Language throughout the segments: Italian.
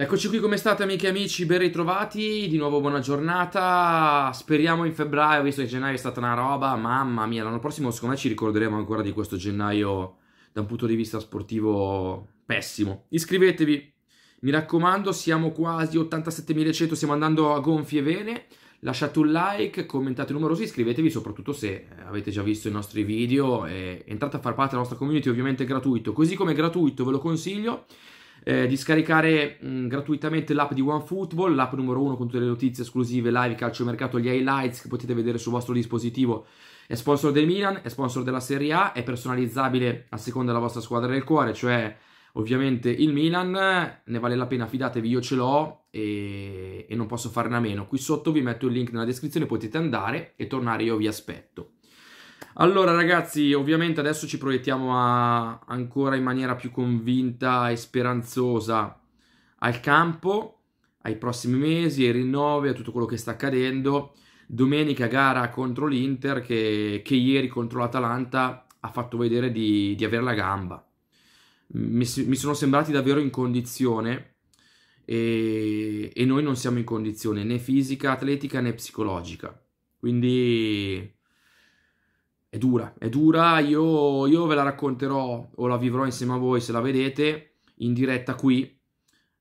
Eccoci qui, come state amiche e amici, ben ritrovati, di nuovo buona giornata, speriamo in febbraio, visto che gennaio è stata una roba, mamma mia, l'anno prossimo secondo me ci ricorderemo ancora di questo gennaio da un punto di vista sportivo pessimo. Iscrivetevi, mi raccomando, siamo quasi 87.100, stiamo andando a gonfie vene, lasciate un like, commentate numerosi, iscrivetevi soprattutto se eh, avete già visto i nostri video e entrate a far parte della nostra community, ovviamente gratuito, così come gratuito ve lo consiglio eh, di scaricare mh, mm, gratuitamente l'app di OneFootball, l'app numero uno con tutte le notizie esclusive, live, calcio mercato, gli highlights che potete vedere sul vostro dispositivo. È sponsor del Milan, è sponsor della Serie A, è personalizzabile a seconda della vostra squadra del cuore, cioè ovviamente il Milan, ne vale la pena, fidatevi, io ce l'ho e, e non posso farne a meno. Qui sotto vi metto il link nella descrizione, potete andare e tornare, io vi aspetto. Allora ragazzi, ovviamente adesso ci proiettiamo a, ancora in maniera più convinta e speranzosa al campo, ai prossimi mesi, ai rinnovi, a tutto quello che sta accadendo. Domenica gara contro l'Inter che, che ieri contro l'Atalanta ha fatto vedere di, di avere la gamba. Mi, mi, sono sembrati davvero in condizione e, e noi non siamo in condizione né fisica, atletica né psicologica. Quindi è dura, è dura, io, io, ve la racconterò o la vivrò insieme a voi se la vedete in diretta qui,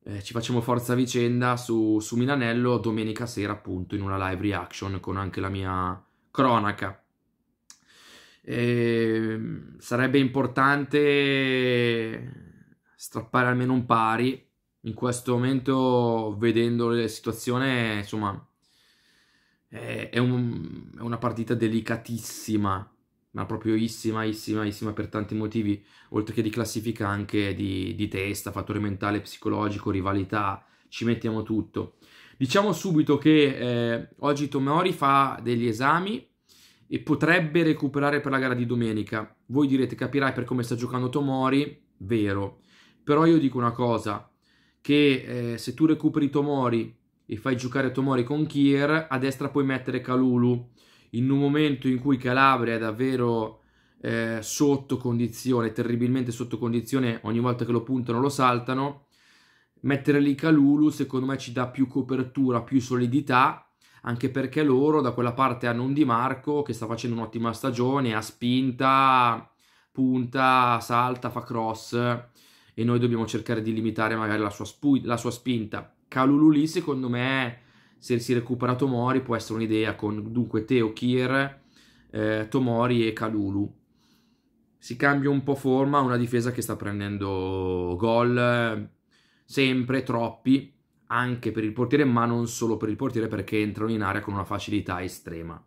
eh, ci facciamo forza vicenda su, su, Milanello domenica sera appunto in una live reaction con anche la mia cronaca. E ehm, sarebbe importante strappare almeno un pari, in questo momento vedendo la situazione insomma è, un, è una partita delicatissima ma proprio issima, issima, issima per tanti motivi, oltre che di classifica anche di, di testa, fattore mentale, psicologico, rivalità, ci mettiamo tutto. Diciamo subito che eh, oggi Tomori fa degli esami e potrebbe recuperare per la gara di domenica. Voi direte, capirai per come sta giocando Tomori, vero. Però io dico una cosa, che eh, se tu recuperi Tomori e fai giocare Tomori con Kier, a destra puoi mettere Kalulu in un momento in cui Calabria è davvero eh, sotto condizione, terribilmente sotto condizione, ogni volta che lo puntano lo saltano, mettere lì Calulu secondo me ci dà più copertura, più solidità, anche perché loro da quella parte hanno un Di Marco che sta facendo un'ottima stagione, ha spinta, punta, salta, fa cross e noi dobbiamo cercare di limitare magari la sua, spu- la sua spinta. Calulu lì secondo me È se si recupera Tomori può essere un'idea con dunque Teo, Kier, eh, Tomori e Kalulu. Si cambia un po' forma, una difesa che sta prendendo gol sempre troppi anche per il portiere, ma non solo per il portiere perché entrano in area con una facilità estrema.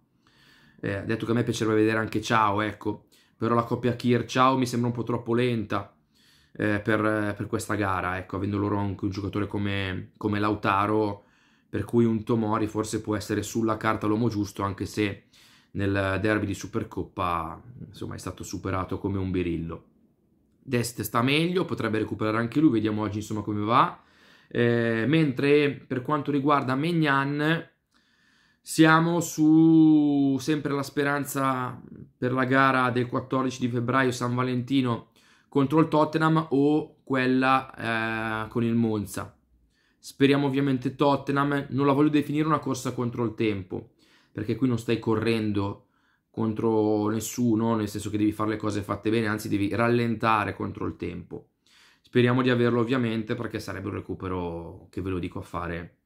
Eh, detto che a me piacerebbe vedere anche Ciao, ecco, però la coppia Kier Ciao mi sembra un po' troppo lenta eh, per, per, questa gara, ecco, avendo loro anche un giocatore come, come Lautaro per cui un Tomori forse può essere sulla carta l'uomo giusto, anche se nel derby di Supercoppa insomma, è stato superato come un birillo. Dest sta meglio, potrebbe recuperare anche lui, vediamo oggi insomma come va. Eh, mentre per quanto riguarda Mignan, siamo su sempre la speranza per la gara del 14 di febbraio San Valentino contro il Tottenham o quella eh, con il Monza. Speriamo ovviamente Tottenham, non la voglio definire una corsa contro il tempo, perché qui non stai correndo contro nessuno, nel senso che devi fare le cose fatte bene, anzi devi rallentare contro il tempo. Speriamo di averlo ovviamente perché sarebbe un recupero che ve lo dico a fare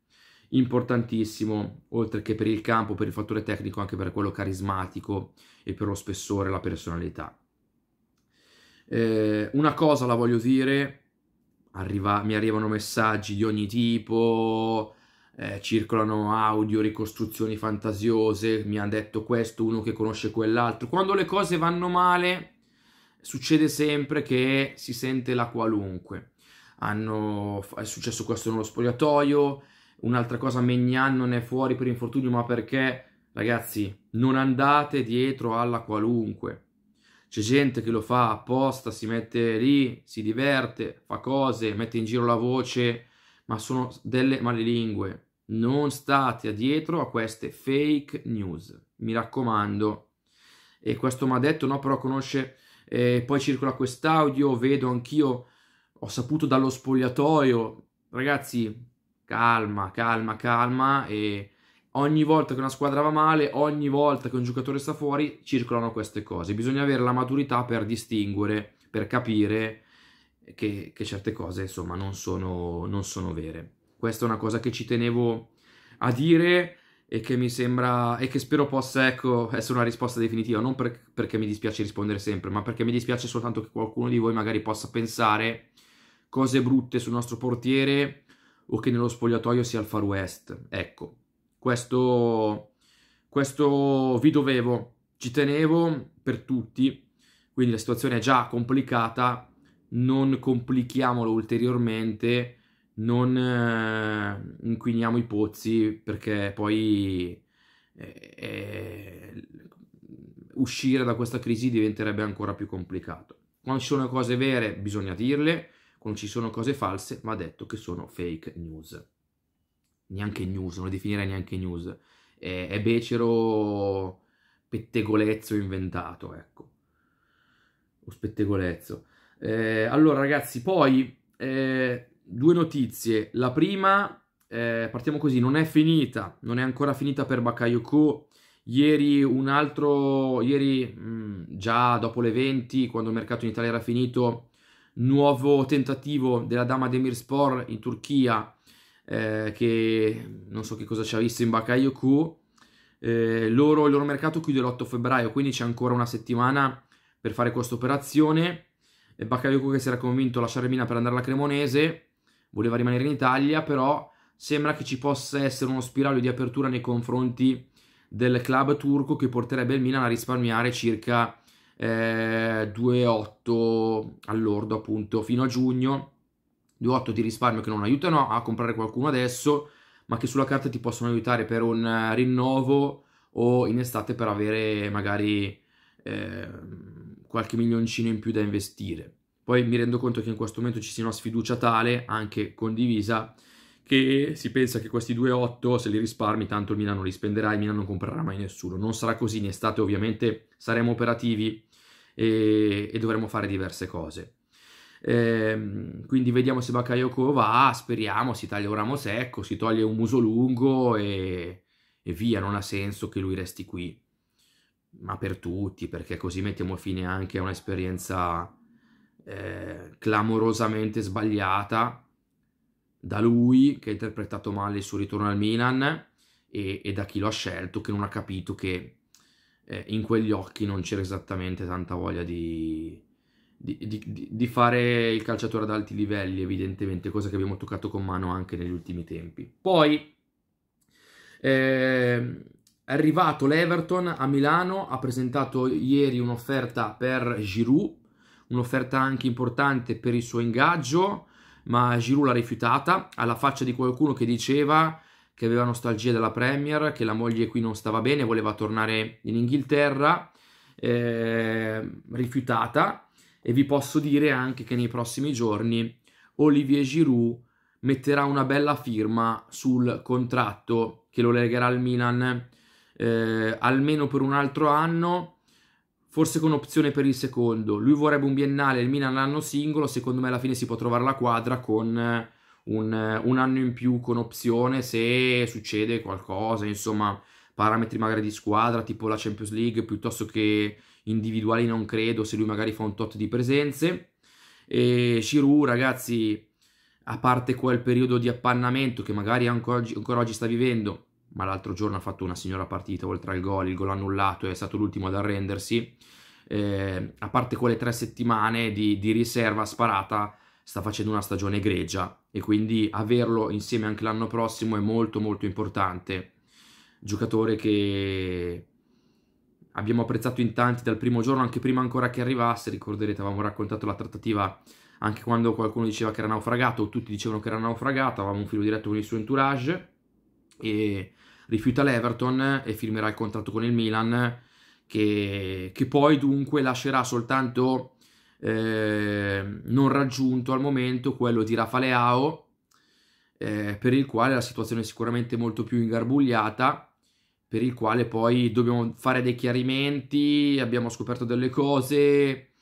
importantissimo, oltre che per il campo, per il fattore tecnico, anche per quello carismatico e per lo spessore, la personalità. Eh, una cosa la voglio dire, arriva, mi arrivano messaggi di ogni tipo, eh, circolano audio, ricostruzioni fantasiose, mi ha detto questo, uno che conosce quell'altro. Quando le cose vanno male, succede sempre che si sente la qualunque. Hanno, è successo questo nello spogliatoio, un'altra cosa Megnan non è fuori per infortunio, ma perché, ragazzi, non andate dietro alla qualunque. C'è gente che lo fa apposta, si mette lì, si diverte, fa cose, mette in giro la voce, ma sono delle malelingue. Non state dietro a queste fake news, mi raccomando. E questo mi ha detto, no, però conosce, eh, poi circola quest'audio, vedo anch'io, ho saputo dallo spogliatoio. Ragazzi, calma, calma, calma e ogni volta che una squadra va male, ogni volta che un giocatore sta fuori, circolano queste cose. Bisogna avere la maturità per distinguere, per capire che, che certe cose, insomma, non sono, non sono, vere. Questa è una cosa che ci tenevo a dire e che mi sembra e che spero possa ecco, essere una risposta definitiva, non per, perché mi dispiace rispondere sempre, ma perché mi dispiace soltanto che qualcuno di voi magari possa pensare cose brutte sul nostro portiere o che nello spogliatoio sia il far west. Ecco, questo, questo vi dovevo, ci tenevo per tutti, quindi la situazione è già complicata, non complichiamolo ulteriormente, non eh, inquiniamo i pozzi perché poi eh, eh, uscire da questa crisi diventerebbe ancora più complicato. Quando ci sono cose vere bisogna dirle, quando ci sono cose false va detto che sono fake news neanche news, non lo definirei neanche news, è, è becero pettegolezzo inventato, ecco, o spettegolezzo. Eh, allora ragazzi, poi eh, due notizie, la prima, eh, partiamo così, non è finita, non è ancora finita per Bakayoko, Ieri un altro, ieri mh, mm, già dopo le 20, quando il mercato in Italia era finito, nuovo tentativo della Dama Demir Spor in Turchia eh, che non so che cosa ci ha visto in Bakayo Eh, loro, il loro mercato chiude l'8 febbraio, quindi c'è ancora una settimana per fare questa operazione. Eh, Bakayoko che si era convinto a lasciare Mina per andare alla Cremonese, voleva rimanere in Italia, però sembra che ci possa essere uno spiraglio di apertura nei confronti del club turco che porterebbe il Milan a risparmiare circa eh, 2,8 all'ordo appunto fino a giugno due 8 di risparmio che non aiutano a comprare qualcuno adesso, ma che sulla carta ti possono aiutare per un eh, rinnovo o in estate per avere magari eh, qualche milioncino in più da investire. Poi mi rendo conto che in questo momento ci sia una sfiducia tale, anche condivisa, che si pensa che questi 2,8 se li risparmi tanto il Milano li spenderà, e il Milano non comprerà mai nessuno. Non sarà così, in estate ovviamente saremo operativi e, e dovremo fare diverse cose. Ehm, quindi vediamo se Bakayoko va, speriamo, si taglia un ramo secco, si toglie un muso lungo e, e via, non ha senso che lui resti qui. Ma per tutti, perché così mettiamo fine anche a un'esperienza eh, clamorosamente sbagliata da lui che ha interpretato male il suo ritorno al Milan e, e da chi lo ha scelto che non ha capito che eh, in quegli occhi non c'era esattamente tanta voglia di, di, di, di, fare il calciatore ad alti livelli, evidentemente, cosa che abbiamo toccato con mano anche negli ultimi tempi. Poi eh, è arrivato l'Everton a Milano, ha presentato ieri un'offerta per Giroud, un'offerta anche importante per il suo ingaggio, ma Giroud l'ha rifiutata, alla faccia di qualcuno che diceva che aveva nostalgia della Premier, che la moglie qui non stava bene, voleva tornare in Inghilterra, eh, rifiutata e vi posso dire anche che nei prossimi giorni Olivier Giroud metterà una bella firma sul contratto che lo legherà al Milan eh, almeno per un altro anno, forse con opzione per il secondo. Lui vorrebbe un biennale, il Milan l'anno singolo, secondo me alla fine si può trovare la quadra con eh, un, un anno in più con opzione se succede qualcosa, insomma parametri magari di squadra tipo la Champions League piuttosto che individuali non credo, se lui magari fa un tot di presenze. E Shiru, ragazzi, a parte quel periodo di appannamento che magari ancora oggi, ancora oggi sta vivendo, ma l'altro giorno ha fatto una signora partita oltre al gol, il gol annullato è stato l'ultimo ad arrendersi, eh, a parte quelle tre settimane di, di, riserva sparata, sta facendo una stagione greggia e quindi averlo insieme anche l'anno prossimo è molto molto importante. Giocatore che abbiamo apprezzato in tanti dal primo giorno, anche prima ancora che arrivasse, ricorderete avevamo raccontato la trattativa anche quando qualcuno diceva che era naufragato, o tutti dicevano che era naufragato, avevamo un filo diretto con il suo entourage, e rifiuta l'Everton e firmerà il contratto con il Milan, che, che poi dunque lascerà soltanto eh, non raggiunto al momento quello di Rafaleao, eh, per il quale la situazione è sicuramente molto più ingarbugliata, per il quale poi dobbiamo fare dei chiarimenti, abbiamo scoperto delle cose,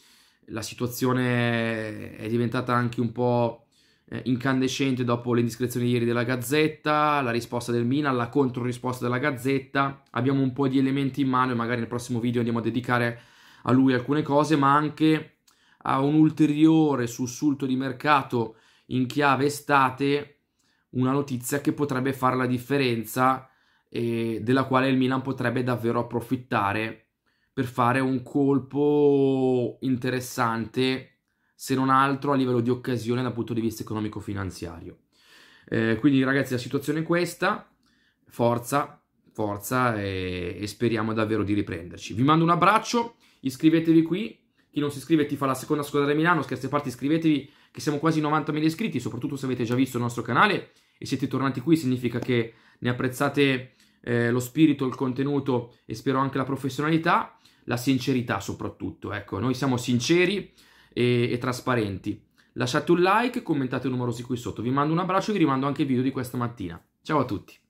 la situazione è diventata anche un po' eh, incandescente dopo le indiscrezioni di ieri della Gazzetta, la risposta del Milan, la controrisposta della Gazzetta, abbiamo un po' di elementi in mano e magari nel prossimo video andiamo a dedicare a lui alcune cose, ma anche a un ulteriore sussulto di mercato in chiave estate, una notizia che potrebbe fare la differenza e della quale il Milan potrebbe davvero approfittare per fare un colpo interessante, se non altro a livello di occasione dal punto di vista economico-finanziario. Eh, quindi ragazzi la situazione è questa, forza, forza e, e, speriamo davvero di riprenderci. Vi mando un abbraccio, iscrivetevi qui, chi non si iscrive ti fa la seconda squadra di Milano, scherzi a parte iscrivetevi che siamo quasi 90.000 iscritti, soprattutto se avete già visto il nostro canale e siete tornati qui significa che ne apprezzate eh, lo spirito, il contenuto e spero anche la professionalità, la sincerità soprattutto. Ecco, noi siamo sinceri e, e trasparenti. Lasciate un like, commentate numerosi qui sotto. Vi mando un abbraccio e vi rimando anche il video di questa mattina. Ciao a tutti!